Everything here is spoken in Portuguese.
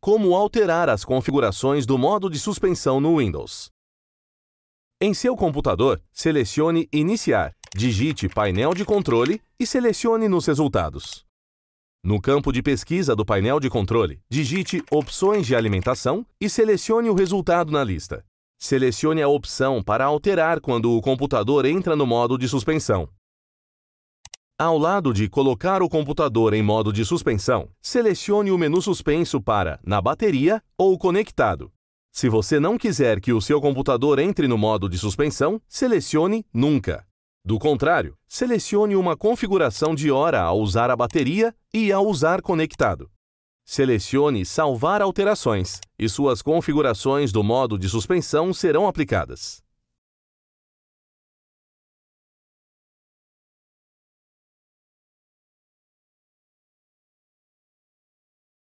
Como alterar as configurações do modo de suspensão no Windows. Em seu computador, selecione Iniciar, digite Painel de controle e selecione nos resultados. No campo de pesquisa do painel de controle, digite Opções de alimentação e selecione o resultado na lista. Selecione a opção para alterar quando o computador entra no modo de suspensão. Ao lado de Colocar o computador em modo de suspensão, selecione o menu suspenso para Na bateria ou Conectado. Se você não quiser que o seu computador entre no modo de suspensão, selecione Nunca. Do contrário, selecione uma configuração de hora ao usar a bateria e ao usar conectado. Selecione Salvar alterações e suas configurações do modo de suspensão serão aplicadas.